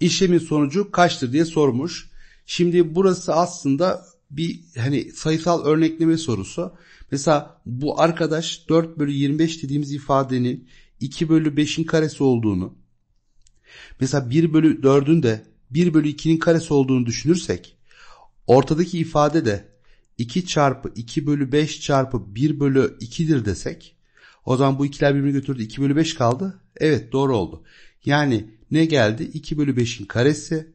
İşlemin sonucu kaçtır diye sormuş. Şimdi burası aslında bir hani sayısal örnekleme sorusu. Mesela bu arkadaş 4 bölü 25 dediğimiz ifadenin 2 bölü 5'in karesi olduğunu mesela 1 bölü 4'ün de 1 bölü 2'nin karesi olduğunu düşünürsek ortadaki ifade de 2 çarpı 2 bölü 5 çarpı 1 bölü 2'dir desek o zaman bu ikiler birbirini götürdü. 2 bölü 5 kaldı. Evet doğru oldu. Yani ne geldi? 2 bölü 5'in karesi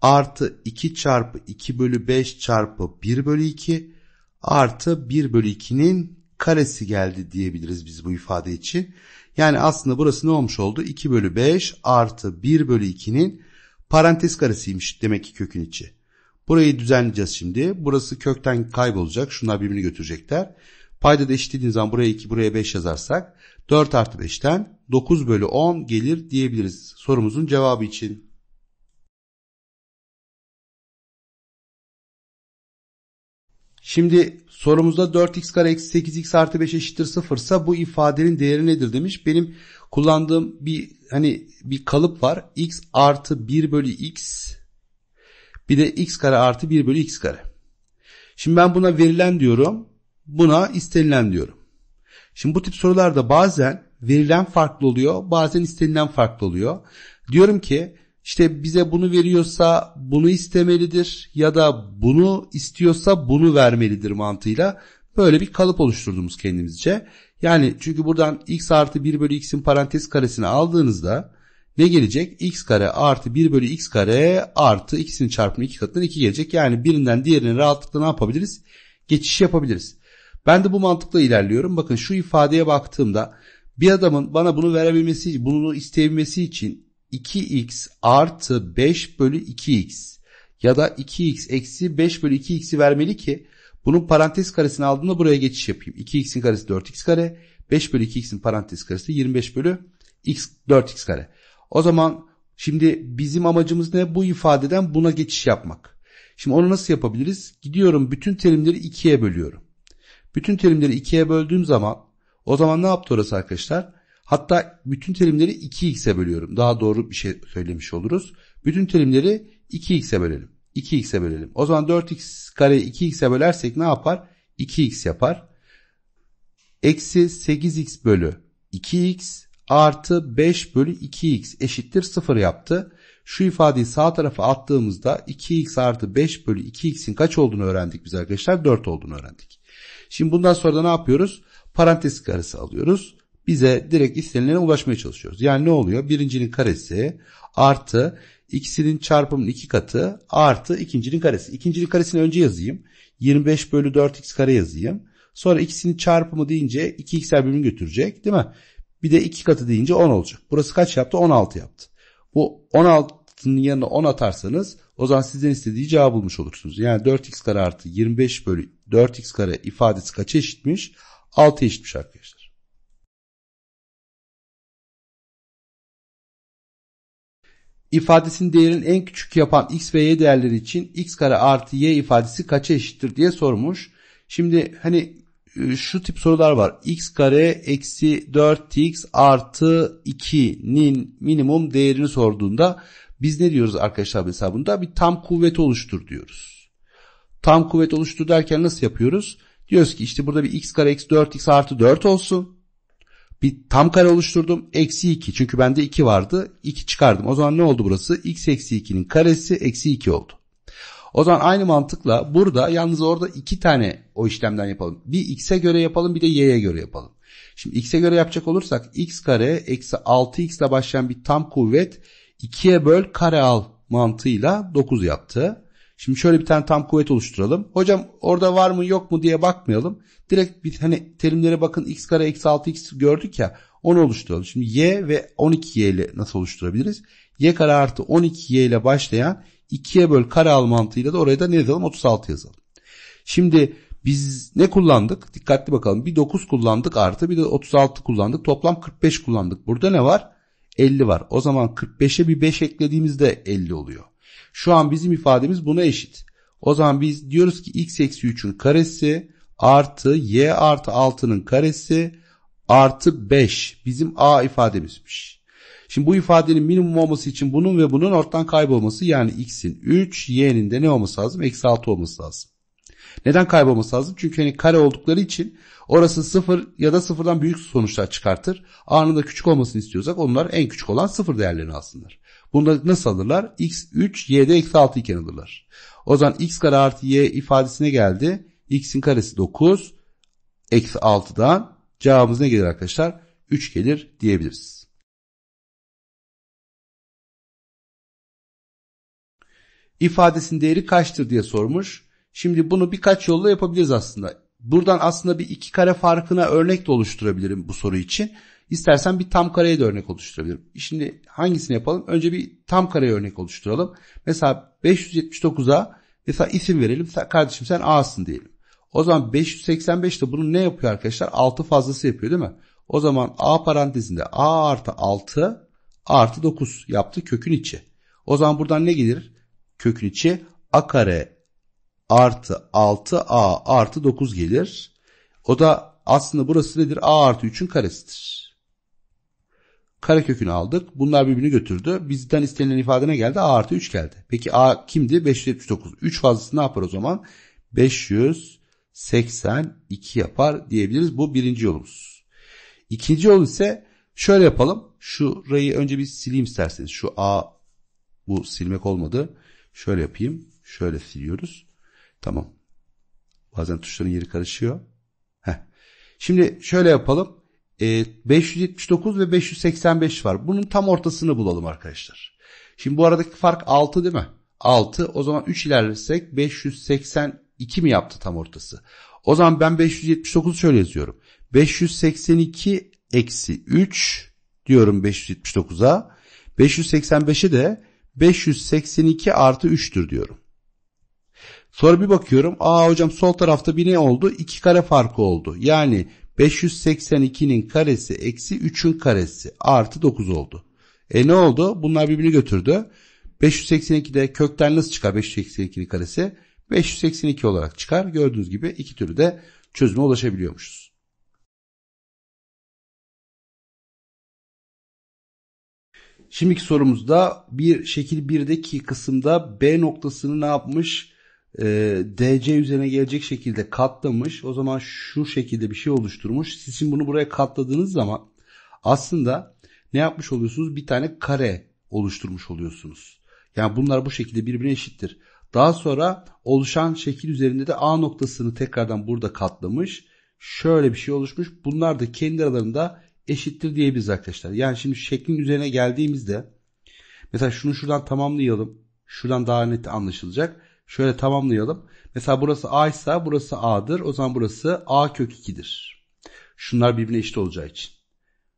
artı 2 çarpı 2 bölü 5 çarpı 1 bölü 2 artı 1 bölü 2'nin karesi geldi diyebiliriz biz bu ifade için. Yani aslında burası ne olmuş oldu? 2 bölü 5 artı 1 bölü 2'nin parantez karesiymiş demek ki kökün içi. Burayı düzenleyeceğiz şimdi. Burası kökten kaybolacak. Şunlar birbirini götürecekler. Payda da zaman buraya 2 buraya 5 yazarsak 4 artı 5'ten 9 bölü 10 gelir diyebiliriz sorumuzun cevabı için. Şimdi sorumuzda 4x kare eksi 8x artı 5 eşittir 0 ise bu ifadenin değeri nedir demiş. Benim kullandığım bir hani bir kalıp var. x artı 1 bölü x bir de x kare artı 1 bölü x kare. Şimdi ben buna verilen diyorum. Buna istenilen diyorum. Şimdi bu tip sorularda bazen verilen farklı oluyor, bazen istenilen farklı oluyor. Diyorum ki işte bize bunu veriyorsa bunu istemelidir ya da bunu istiyorsa bunu vermelidir mantığıyla böyle bir kalıp oluşturduğumuz kendimizce. Yani çünkü buradan x artı 1 bölü x'in parantez karesini aldığınızda ne gelecek? x kare artı 1 bölü x kare artı ikisinin çarpımı 2 katından 2 gelecek. Yani birinden diğerine rahatlıkla ne yapabiliriz? Geçiş yapabiliriz. Ben de bu mantıkla ilerliyorum. Bakın şu ifadeye baktığımda bir adamın bana bunu verebilmesi, bunu isteyebilmesi için 2x artı 5 bölü 2x ya da 2x eksi 5 bölü 2x'i vermeli ki bunun parantez karesini aldığımda buraya geçiş yapayım. 2x'in karesi 4x kare 5 bölü 2x'in parantez karesi 25 bölü x 4x kare. O zaman şimdi bizim amacımız ne? Bu ifadeden buna geçiş yapmak. Şimdi onu nasıl yapabiliriz? Gidiyorum bütün terimleri 2'ye bölüyorum. Bütün terimleri 2'ye böldüğüm zaman o zaman ne yaptı orası arkadaşlar? Hatta bütün terimleri 2x'e bölüyorum. Daha doğru bir şey söylemiş oluruz. Bütün terimleri 2x'e bölelim. 2x'e bölelim. O zaman 4x kare 2x'e bölersek ne yapar? 2x yapar. Eksi 8x bölü 2x artı 5 bölü 2x eşittir 0 yaptı. Şu ifadeyi sağ tarafa attığımızda 2x artı 5 bölü 2x'in kaç olduğunu öğrendik biz arkadaşlar? 4 olduğunu öğrendik. Şimdi bundan sonra da ne yapıyoruz? Parantez karesi alıyoruz. Bize direkt istenilene ulaşmaya çalışıyoruz. Yani ne oluyor? Birincinin karesi artı ikisinin çarpımının iki katı artı ikincinin karesi. İkincinin karesini önce yazayım. 25 bölü 4x kare yazayım. Sonra ikisinin çarpımı deyince 2x'er birbirini götürecek değil mi? Bir de 2 katı deyince 10 olacak. Burası kaç yaptı? 16 yaptı. Bu 16'nın yanına 10 atarsanız o zaman sizden istediği cevabı bulmuş olursunuz. Yani 4x kare artı 25 bölü 4x kare ifadesi kaça eşitmiş? 6 eşitmiş arkadaşlar. İfadesinin değerini en küçük yapan x ve y değerleri için x kare artı y ifadesi kaça eşittir diye sormuş. Şimdi hani e, şu tip sorular var. x kare eksi 4x artı 2'nin minimum değerini sorduğunda biz ne diyoruz arkadaşlar hesabında? Bir tam kuvvet oluştur diyoruz tam kuvvet oluştu derken nasıl yapıyoruz? Diyoruz ki işte burada bir x kare x 4x artı 4 olsun. Bir tam kare oluşturdum. Eksi 2 çünkü bende 2 vardı. 2 çıkardım. O zaman ne oldu burası? x eksi 2'nin karesi eksi 2 oldu. O zaman aynı mantıkla burada yalnız orada iki tane o işlemden yapalım. Bir x'e göre yapalım bir de y'ye göre yapalım. Şimdi x'e göre yapacak olursak x kare eksi 6x ile başlayan bir tam kuvvet 2'ye böl kare al mantığıyla 9 yaptı. Şimdi şöyle bir tane tam kuvvet oluşturalım. Hocam orada var mı yok mu diye bakmayalım. Direkt bir hani terimlere bakın x kare x 6x gördük ya onu oluşturalım. Şimdi y ve 12y ile nasıl oluşturabiliriz? y kare artı 12y ile başlayan 2'ye böl kare al mantığıyla da oraya da ne yazalım? 36 yazalım. Şimdi biz ne kullandık? Dikkatli bakalım. Bir 9 kullandık artı bir de 36 kullandık. Toplam 45 kullandık. Burada ne var? 50 var. O zaman 45'e bir 5 eklediğimizde 50 oluyor. Şu an bizim ifademiz buna eşit. O zaman biz diyoruz ki x eksi 3'ün karesi artı y artı 6'nın karesi artı 5 bizim a ifademizmiş. Şimdi bu ifadenin minimum olması için bunun ve bunun ortadan kaybolması yani x'in 3 y'nin de ne olması lazım? Eksi 6 olması lazım. Neden kaybolması lazım? Çünkü hani kare oldukları için orası 0 ya da 0'dan büyük sonuçlar çıkartır. A'nın da küçük olmasını istiyorsak onlar en küçük olan 0 değerlerini alsınlar. Bunu nasıl alırlar? x3 y'de eksi 6 iken alırlar. O zaman x kare artı y ifadesine geldi. x'in karesi 9 eksi 6'dan cevabımız ne gelir arkadaşlar? 3 gelir diyebiliriz. İfadesinin değeri kaçtır diye sormuş. Şimdi bunu birkaç yolla yapabiliriz aslında. Buradan aslında bir iki kare farkına örnek de oluşturabilirim bu soru için. İstersen bir tam kareye de örnek oluşturabilirim. Şimdi hangisini yapalım? Önce bir tam kareye örnek oluşturalım. Mesela 579'a mesela isim verelim. kardeşim sen A'sın diyelim. O zaman 585 de bunu ne yapıyor arkadaşlar? 6 fazlası yapıyor değil mi? O zaman A parantezinde A artı 6 artı 9 yaptı kökün içi. O zaman buradan ne gelir? Kökün içi A kare artı 6a artı 9 gelir. O da aslında burası nedir? a artı 3'ün karesidir. Karekökünü aldık. Bunlar birbirini götürdü. Bizden istenilen ifade ne geldi? a artı 3 geldi. Peki a kimdi? 579. 3 fazlası ne yapar o zaman? 582 yapar diyebiliriz. Bu birinci yolumuz. İkinci yol ise şöyle yapalım. Şurayı önce bir sileyim isterseniz. Şu a bu silmek olmadı. Şöyle yapayım. Şöyle siliyoruz. Tamam. Bazen tuşların yeri karışıyor. Heh. Şimdi şöyle yapalım. E, 579 ve 585 var. Bunun tam ortasını bulalım arkadaşlar. Şimdi bu aradaki fark 6 değil mi? 6. O zaman 3 ilerlesek 582 mi yaptı tam ortası? O zaman ben 579 şöyle yazıyorum. 582 eksi 3 diyorum 579'a. 585'i de 582 artı 3'tür diyorum. Sonra bir bakıyorum aa hocam sol tarafta bir ne oldu? 2 kare farkı oldu. Yani 582'nin karesi eksi 3'ün karesi artı 9 oldu. E ne oldu? Bunlar birbirini götürdü. 582'de kökten nasıl çıkar 582'nin karesi? 582 olarak çıkar. Gördüğünüz gibi iki türlü de çözüme ulaşabiliyormuşuz. Şimdiki sorumuzda bir şekil 1'deki kısımda B noktasını ne yapmış? e, DC üzerine gelecek şekilde katlamış. O zaman şu şekilde bir şey oluşturmuş. Sizin bunu buraya katladığınız zaman aslında ne yapmış oluyorsunuz? Bir tane kare oluşturmuş oluyorsunuz. Yani bunlar bu şekilde birbirine eşittir. Daha sonra oluşan şekil üzerinde de A noktasını tekrardan burada katlamış. Şöyle bir şey oluşmuş. Bunlar da kendi aralarında eşittir diyebiliriz arkadaşlar. Yani şimdi şeklin üzerine geldiğimizde mesela şunu şuradan tamamlayalım. Şuradan daha net anlaşılacak. Şöyle tamamlayalım. Mesela burası A ise burası A'dır. O zaman burası A kök 2'dir. Şunlar birbirine eşit olacağı için.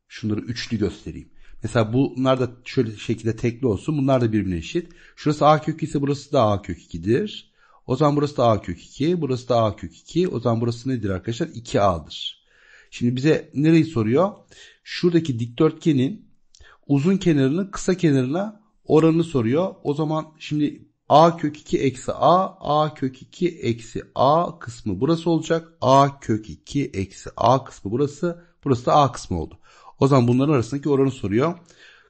Şunları üçlü göstereyim. Mesela bunlar da şöyle şekilde tekli olsun. Bunlar da birbirine eşit. Şurası A kök 2 ise burası da A kök 2'dir. O zaman burası da A kök 2. Burası da A kök 2. O zaman burası nedir arkadaşlar? 2A'dır. Şimdi bize nereyi soruyor? Şuradaki dikdörtgenin uzun kenarının kısa kenarına oranını soruyor. O zaman şimdi a kök 2 eksi a, a kök 2 eksi a kısmı burası olacak. a kök 2 eksi a kısmı burası, burası da a kısmı oldu. O zaman bunların arasındaki oranı soruyor.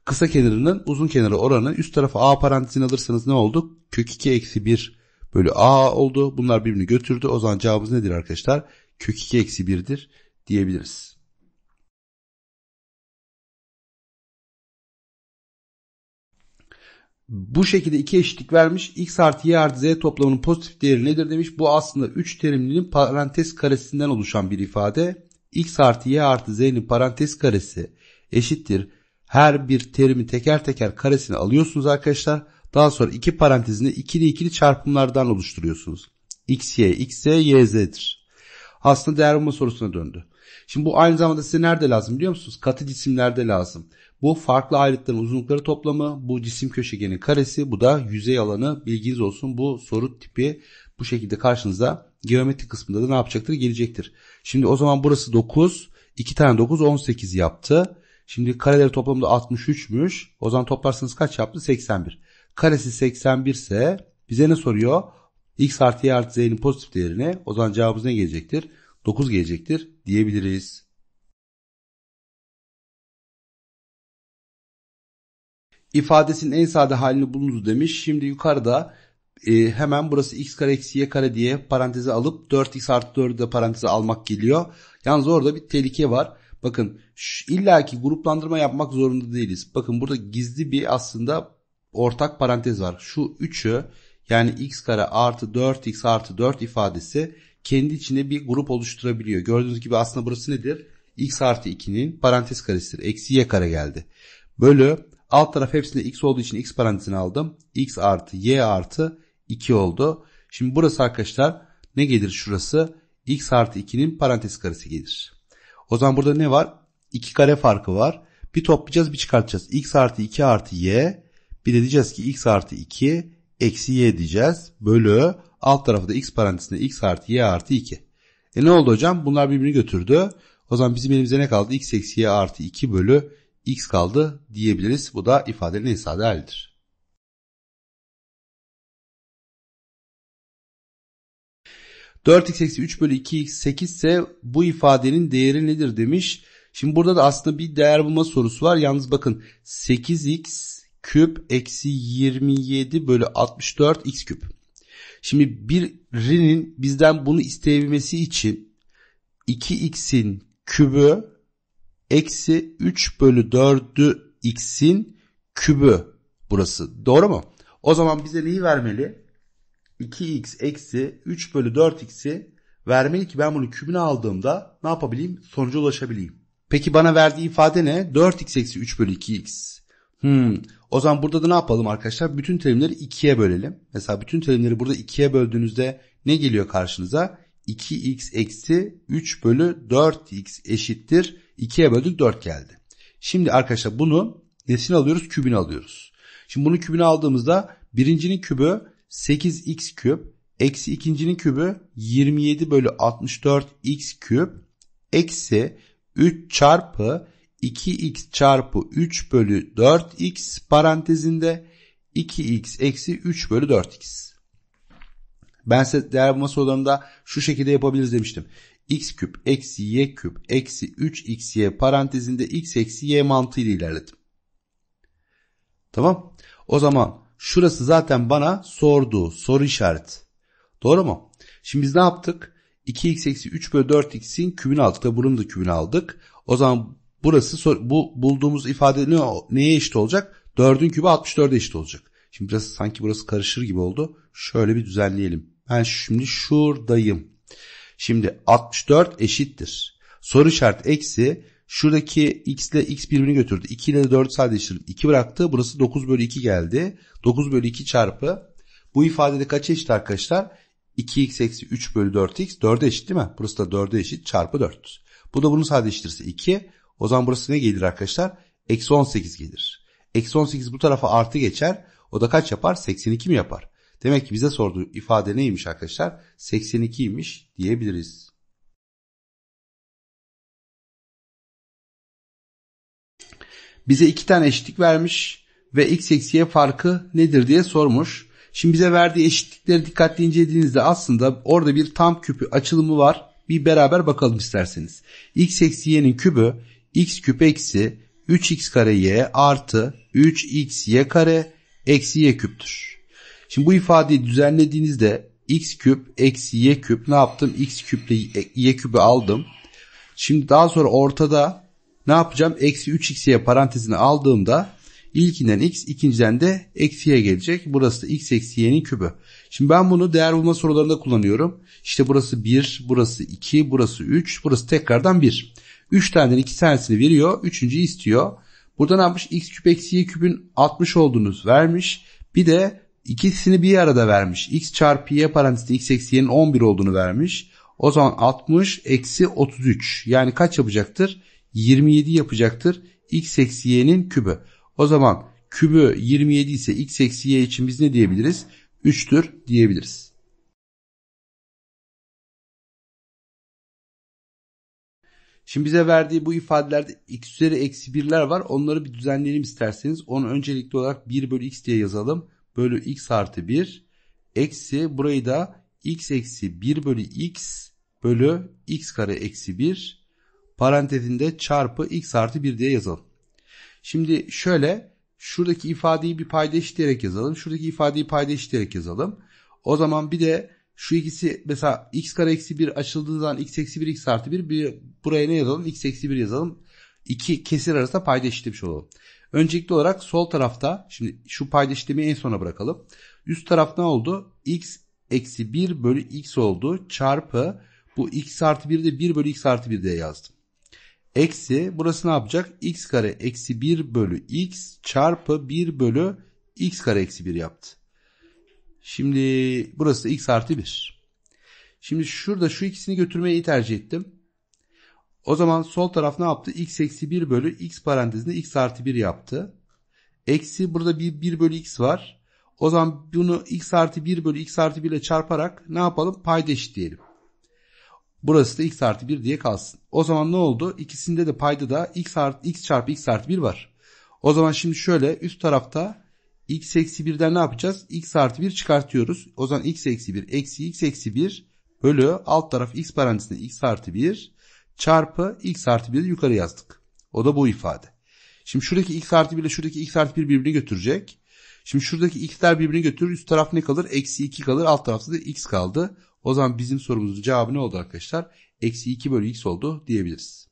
Kısa kenarının uzun kenarı oranı üst tarafa a parantezini alırsanız ne oldu? Kök 2 eksi 1 bölü a oldu. Bunlar birbirini götürdü. O zaman cevabımız nedir arkadaşlar? Kök 2 eksi 1'dir diyebiliriz. Bu şekilde iki eşitlik vermiş. X artı Y artı Z toplamının pozitif değeri nedir demiş. Bu aslında 3 terimlinin parantez karesinden oluşan bir ifade. X artı Y artı Z'nin parantez karesi eşittir. Her bir terimi teker teker karesini alıyorsunuz arkadaşlar. Daha sonra iki parantezini ikili ikili çarpımlardan oluşturuyorsunuz. X, Y, X, Z, Y, Z'dir. Aslında değer bulma sorusuna döndü. Şimdi bu aynı zamanda size nerede lazım biliyor musunuz? Katı cisimlerde lazım. Bu farklı ayrıtların uzunlukları toplamı, bu cisim köşegenin karesi, bu da yüzey alanı bilginiz olsun. Bu soru tipi bu şekilde karşınıza geometri kısmında da ne yapacaktır? Gelecektir. Şimdi o zaman burası 9, 2 tane 9 18 yaptı. Şimdi kareleri toplamda 63'müş. O zaman toplarsanız kaç yaptı? 81. Karesi 81 ise bize ne soruyor? X artı Y artı Z'nin pozitif değerini. O zaman cevabımız ne gelecektir? 9 gelecektir diyebiliriz. ifadesinin en sade halini bulundu demiş. Şimdi yukarıda e, hemen burası x kare eksi y kare diye paranteze alıp 4x artı 4'ü de paranteze almak geliyor. Yalnız orada bir tehlike var. Bakın illa ki gruplandırma yapmak zorunda değiliz. Bakın burada gizli bir aslında ortak parantez var. Şu 3'ü yani x kare artı 4x artı 4 ifadesi kendi içinde bir grup oluşturabiliyor. Gördüğünüz gibi aslında burası nedir? x artı 2'nin parantez karesidir. Eksi y kare geldi. Bölü Alt taraf hepsinde x olduğu için x parantezini aldım. x artı y artı 2 oldu. Şimdi burası arkadaşlar ne gelir şurası? x artı 2'nin parantez karesi gelir. O zaman burada ne var? 2 kare farkı var. Bir toplayacağız bir çıkartacağız. x artı 2 artı y. Bir de diyeceğiz ki x artı 2 eksi y diyeceğiz. Bölü alt tarafı da x parantezinde x artı y artı 2. E ne oldu hocam? Bunlar birbirini götürdü. O zaman bizim elimize ne kaldı? x eksi y artı 2 bölü x kaldı diyebiliriz. Bu da ifadenin en sade halidir. x eksi 3 bölü 2x 8 ise bu ifadenin değeri nedir demiş. Şimdi burada da aslında bir değer bulma sorusu var. Yalnız bakın 8x küp eksi 27 bölü 64 x küp. Şimdi birinin bizden bunu isteyebilmesi için 2x'in kübü eksi 3 bölü 4'ü x'in kübü burası. Doğru mu? O zaman bize neyi vermeli? 2x eksi 3 bölü 4x'i vermeli ki ben bunu kübüne aldığımda ne yapabileyim? Sonuca ulaşabileyim. Peki bana verdiği ifade ne? 4x eksi 3 bölü 2x. Hmm. O zaman burada da ne yapalım arkadaşlar? Bütün terimleri 2'ye bölelim. Mesela bütün terimleri burada 2'ye böldüğünüzde ne geliyor karşınıza? 2x eksi 3 bölü 4x eşittir 2'ye böldük 4 geldi. Şimdi arkadaşlar bunu nesini alıyoruz? Kübünü alıyoruz. Şimdi bunu kübünü aldığımızda birincinin kübü 8x küp eksi ikincinin kübü 27 bölü 64 x küp eksi 3 çarpı 2x çarpı 3 bölü 4x parantezinde 2x eksi 3 bölü 4x. Ben size değer bulma sorularında şu şekilde yapabiliriz demiştim x küp eksi y küp eksi 3xy parantezinde x eksi y mantığıyla ilerledim. Tamam. O zaman şurası zaten bana sordu soru işareti. Doğru mu? Şimdi biz ne yaptık? 2x eksi 3 bölü 4x'in kübünü aldık da bunun da kübünü aldık. O zaman burası bu bulduğumuz ifade ne, neye eşit olacak? 4'ün kübü 64'e eşit olacak. Şimdi biraz sanki burası karışır gibi oldu. Şöyle bir düzenleyelim. Ben şimdi şuradayım. Şimdi 64 eşittir. Soru şart eksi Şuradaki x ile x birbirini götürdü. 2 ile 4 sadeleştirdim. 2 bıraktı. Burası 9 bölü 2 geldi. 9 bölü 2 çarpı. Bu ifadede kaç eşit arkadaşlar? 2x eksi 3 bölü 4x 4'e eşit değil mi? Burası da 4'e eşit çarpı 4. Bu da bunu sadeleştirirse 2. O zaman burası ne gelir arkadaşlar? Eksi 18 gelir. Eksi 18 bu tarafa artı geçer. O da kaç yapar? 82 mi yapar? Demek ki bize sorduğu ifade neymiş arkadaşlar? 82'ymiş diyebiliriz. Bize iki tane eşitlik vermiş ve x eksi y farkı nedir diye sormuş. Şimdi bize verdiği eşitlikleri dikkatli incelediğinizde aslında orada bir tam küpü açılımı var. Bir beraber bakalım isterseniz. x eksi y'nin kübü x küp eksi 3x kare y artı 3xy kare eksi y küptür. Şimdi bu ifadeyi düzenlediğinizde x küp eksi y küp ne yaptım? x küple y küpü aldım. Şimdi daha sonra ortada ne yapacağım? Eksi 3x'ye x parantezini aldığımda ilkinden x ikinciden de eksi eksiye gelecek. Burası da x eksi y'nin kübü. Şimdi ben bunu değer bulma sorularında kullanıyorum. İşte burası 1, burası 2, burası 3, burası tekrardan 1. 3 taneden 2 tanesini veriyor. 3.yi istiyor. Burada ne yapmış? x küp eksi y küpün 60 olduğunu vermiş. Bir de İkisini bir arada vermiş. X çarpı Y parantezde X eksi Y'nin 11 olduğunu vermiş. O zaman 60 eksi 33. Yani kaç yapacaktır? 27 yapacaktır. X eksi Y'nin kübü. O zaman kübü 27 ise X eksi Y için biz ne diyebiliriz? 3'tür diyebiliriz. Şimdi bize verdiği bu ifadelerde x üzeri eksi 1'ler var. Onları bir düzenleyelim isterseniz. Onu öncelikli olarak 1 bölü x diye yazalım bölü x artı 1 eksi burayı da x eksi 1 bölü x bölü x kare eksi 1 parantezinde çarpı x artı 1 diye yazalım. Şimdi şöyle şuradaki ifadeyi bir payda eşitleyerek yazalım. Şuradaki ifadeyi payda eşitleyerek yazalım. O zaman bir de şu ikisi mesela x kare eksi 1 açıldığı zaman x eksi 1 x artı 1 bir, buraya ne yazalım? x eksi 1 yazalım. İki kesir arasında payda eşitlemiş olalım. Öncelikli olarak sol tarafta şimdi şu paylaşımı en sona bırakalım. Üst taraf ne oldu? X eksi 1 bölü X oldu çarpı bu X artı 1'i de 1 bölü X artı 1 diye yazdım. Eksi burası ne yapacak? X kare eksi 1 bölü X çarpı 1 bölü X kare eksi 1 yaptı. Şimdi burası da X artı 1. Şimdi şurada şu ikisini götürmeyi tercih ettim. O zaman sol taraf ne yaptı? x eksi 1 bölü x parantezinde x artı 1 yaptı. Eksi burada bir 1 bölü x var. O zaman bunu x artı 1 bölü x artı 1 ile çarparak ne yapalım? Payda eşitleyelim. Burası da x artı 1 diye kalsın. O zaman ne oldu? İkisinde de payda da x, artı, x çarpı x artı 1 var. O zaman şimdi şöyle üst tarafta x eksi 1'den ne yapacağız? x artı 1 çıkartıyoruz. O zaman x eksi 1 eksi x eksi 1 bölü alt taraf x parantezinde x artı 1 çarpı x artı 1'i yukarı yazdık. O da bu ifade. Şimdi şuradaki x artı 1 ile şuradaki x artı 1 birbirini götürecek. Şimdi şuradaki x'ler birbirini götürür. Üst taraf ne kalır? Eksi 2 kalır. Alt tarafta da x kaldı. O zaman bizim sorumuzun cevabı ne oldu arkadaşlar? Eksi 2 bölü x oldu diyebiliriz.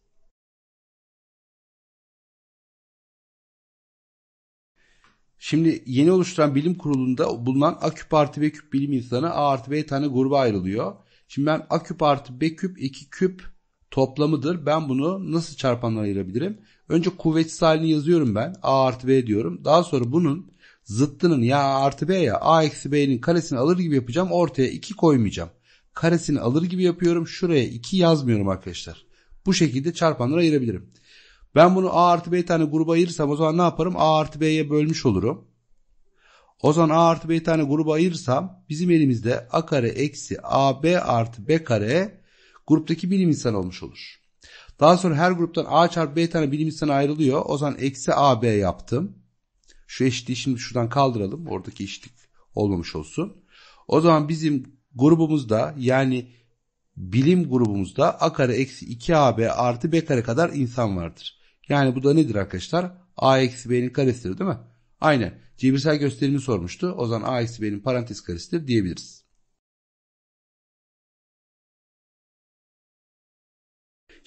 Şimdi yeni oluşturan bilim kurulunda bulunan A küp artı B küp bilim insanı A artı B tane gruba ayrılıyor. Şimdi ben A küp artı B küp 2 küp toplamıdır. Ben bunu nasıl çarpanlara ayırabilirim? Önce kuvvetsiz halini yazıyorum ben. A artı B diyorum. Daha sonra bunun zıttının ya A artı B ya A eksi B'nin karesini alır gibi yapacağım. Ortaya 2 koymayacağım. Karesini alır gibi yapıyorum. Şuraya 2 yazmıyorum arkadaşlar. Bu şekilde çarpanlara ayırabilirim. Ben bunu A artı B tane gruba ayırırsam o zaman ne yaparım? A artı B'ye bölmüş olurum. O zaman A artı B tane gruba ayırırsam bizim elimizde A kare eksi AB artı B kare gruptaki bilim insanı olmuş olur. Daha sonra her gruptan A çarpı B tane bilim insanı ayrılıyor. O zaman eksi AB yaptım. Şu eşitliği şimdi şuradan kaldıralım. Oradaki eşitlik olmamış olsun. O zaman bizim grubumuzda yani bilim grubumuzda A kare eksi 2AB artı B kare kadar insan vardır. Yani bu da nedir arkadaşlar? A eksi B'nin karesidir değil mi? Aynen. Cebirsel gösterimi sormuştu. O zaman A eksi B'nin parantez karesidir diyebiliriz.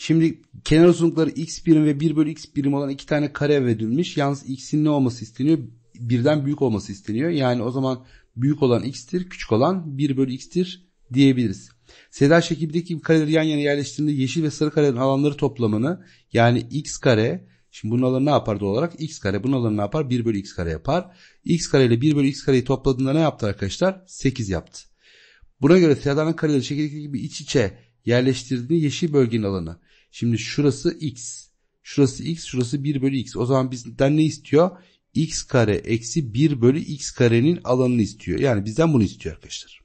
Şimdi kenar uzunlukları x birim ve 1 bölü x birim olan iki tane kare evredilmiş. Yalnız x'in ne olması isteniyor? Birden büyük olması isteniyor. Yani o zaman büyük olan x'tir, küçük olan 1 bölü x'tir diyebiliriz. Seda şekildeki kareleri yan yana yerleştirdiğinde yeşil ve sarı karelerin alanları toplamını yani x kare Şimdi bunun alanı ne yapar doğal olarak? x kare. Bunun alanı ne yapar? 1 bölü x kare yapar. x kare ile 1 bölü x kareyi topladığında ne yaptı arkadaşlar? 8 yaptı. Buna göre sıradanın kareleri şekildeki gibi iç içe yerleştirdiğinde yeşil bölgenin alanı. Şimdi şurası x. Şurası x, şurası 1 bölü x. O zaman bizden ne istiyor? x kare eksi 1 bölü x karenin alanını istiyor. Yani bizden bunu istiyor arkadaşlar.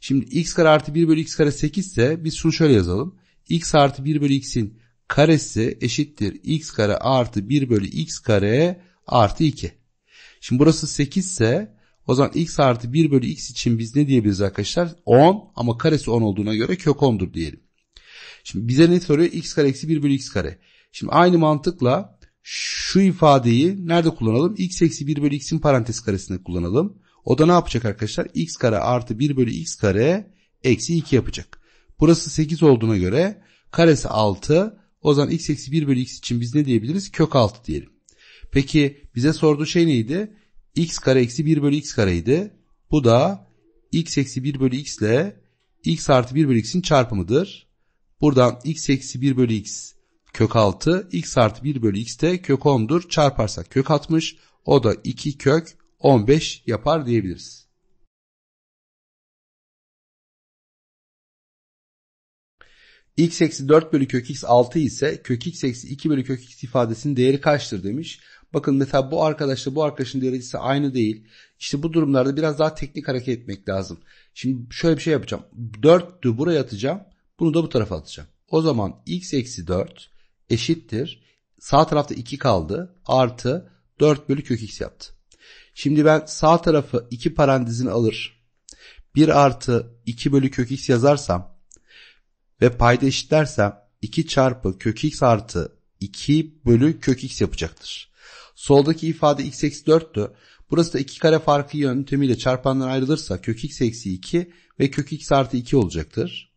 Şimdi x kare artı 1 bölü x kare 8 ise biz şunu şöyle yazalım. x artı 1 bölü x'in karesi eşittir x kare artı 1 bölü x kare artı 2. Şimdi burası 8 ise o zaman x artı 1 bölü x için biz ne diyebiliriz arkadaşlar? 10 ama karesi 10 olduğuna göre kök 10'dur diyelim. Şimdi bize ne soruyor? x kare eksi 1 bölü x kare. Şimdi aynı mantıkla şu ifadeyi nerede kullanalım? x eksi 1 bölü x'in parantez karesinde kullanalım. O da ne yapacak arkadaşlar? x kare artı 1 bölü x kare eksi 2 yapacak. Burası 8 olduğuna göre karesi 6. O zaman x eksi 1 bölü x için biz ne diyebiliriz? Kök 6 diyelim. Peki bize sorduğu şey neydi? x kare eksi 1 bölü x kareydi. Bu da x eksi 1 bölü x ile x artı 1 bölü x'in çarpımıdır. Buradan x eksi 1 bölü x kök 6 x artı 1 bölü x de kök 10'dur. Çarparsak kök 60 o da 2 kök 15 yapar diyebiliriz. x eksi 4 bölü kök x 6 ise kök x eksi 2 bölü kök x ifadesinin değeri kaçtır demiş. Bakın mesela bu arkadaşla bu arkadaşın derecesi aynı değil. İşte bu durumlarda biraz daha teknik hareket etmek lazım. Şimdi şöyle bir şey yapacağım. 4'tü buraya atacağım. Bunu da bu tarafa atacağım. O zaman x eksi 4 eşittir. Sağ tarafta 2 kaldı. Artı 4 bölü kök x yaptı. Şimdi ben sağ tarafı 2 parantezin alır. 1 artı 2 bölü kök x yazarsam ve payda eşitlersem 2 çarpı kök x artı 2 bölü kök x yapacaktır. Soldaki ifade x eksi 4'tü. Burası da 2 kare farkı yöntemiyle çarpanlar ayrılırsa kök x eksi 2 ve kök x artı 2 olacaktır.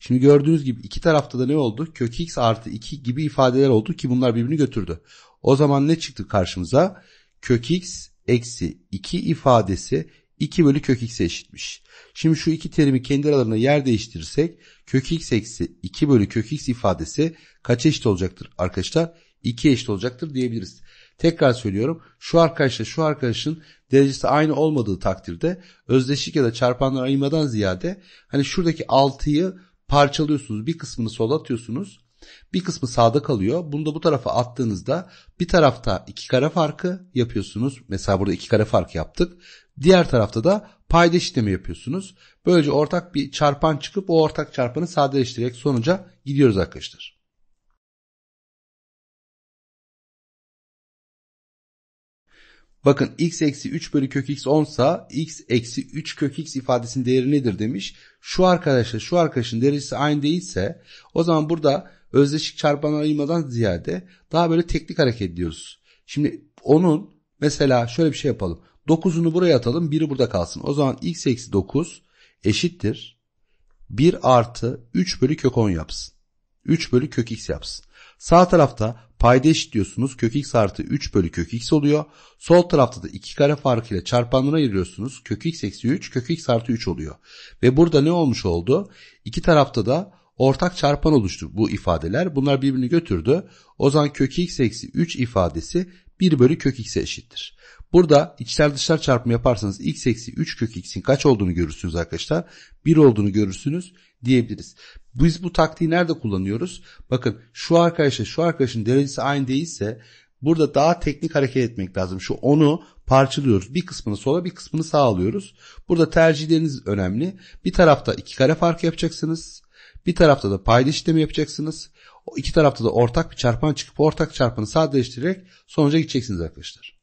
Şimdi gördüğünüz gibi iki tarafta da ne oldu? Kök x artı 2 gibi ifadeler oldu ki bunlar birbirini götürdü. O zaman ne çıktı karşımıza? Kök x eksi 2 ifadesi 2 bölü kök x'e eşitmiş. Şimdi şu iki terimi kendi aralarına yer değiştirirsek kök x eksi 2 bölü kök x ifadesi kaç eşit olacaktır arkadaşlar? 2 eşit olacaktır diyebiliriz. Tekrar söylüyorum şu arkadaşla şu arkadaşın derecesi aynı olmadığı takdirde özdeşlik ya da çarpanlar ayırmadan ziyade hani şuradaki 6'yı parçalıyorsunuz. Bir kısmını sola atıyorsunuz. Bir kısmı sağda kalıyor. Bunu da bu tarafa attığınızda bir tarafta iki kare farkı yapıyorsunuz. Mesela burada iki kare fark yaptık. Diğer tarafta da payda işlemi yapıyorsunuz. Böylece ortak bir çarpan çıkıp o ortak çarpanı sadeleştirerek sonuca gidiyoruz arkadaşlar. Bakın x eksi 3 bölü kök x 10 sa x eksi 3 kök x ifadesinin değeri nedir demiş. Şu arkadaşla şu arkadaşın derecesi aynı değilse o zaman burada özdeşik çarpan ayırmadan ziyade daha böyle teknik hareket diyoruz. Şimdi onun mesela şöyle bir şey yapalım. 9'unu buraya atalım 1'i burada kalsın. O zaman x eksi 9 eşittir. 1 artı 3 bölü kök 10 yapsın. 3 bölü kök x yapsın. Sağ tarafta payda eşitliyorsunuz. Kök x artı 3 bölü kök x oluyor. Sol tarafta da 2 kare farkıyla çarpanlarına ayırıyorsunuz. Kök x eksi 3 kök x artı 3 oluyor. Ve burada ne olmuş oldu? İki tarafta da ortak çarpan oluştu bu ifadeler. Bunlar birbirini götürdü. O zaman kök x eksi 3 ifadesi 1 bölü kök x'e eşittir. Burada içler dışlar çarpımı yaparsanız x eksi 3 kök x'in kaç olduğunu görürsünüz arkadaşlar. 1 olduğunu görürsünüz diyebiliriz. Biz bu taktiği nerede kullanıyoruz? Bakın şu arkadaşla şu arkadaşın derecesi aynı değilse burada daha teknik hareket etmek lazım. Şu onu parçalıyoruz. Bir kısmını sola bir kısmını sağ alıyoruz. Burada tercihleriniz önemli. Bir tarafta iki kare fark yapacaksınız. Bir tarafta da payda işlemi yapacaksınız. O iki tarafta da ortak bir çarpan çıkıp ortak çarpanı sadeleştirerek sonuca gideceksiniz arkadaşlar.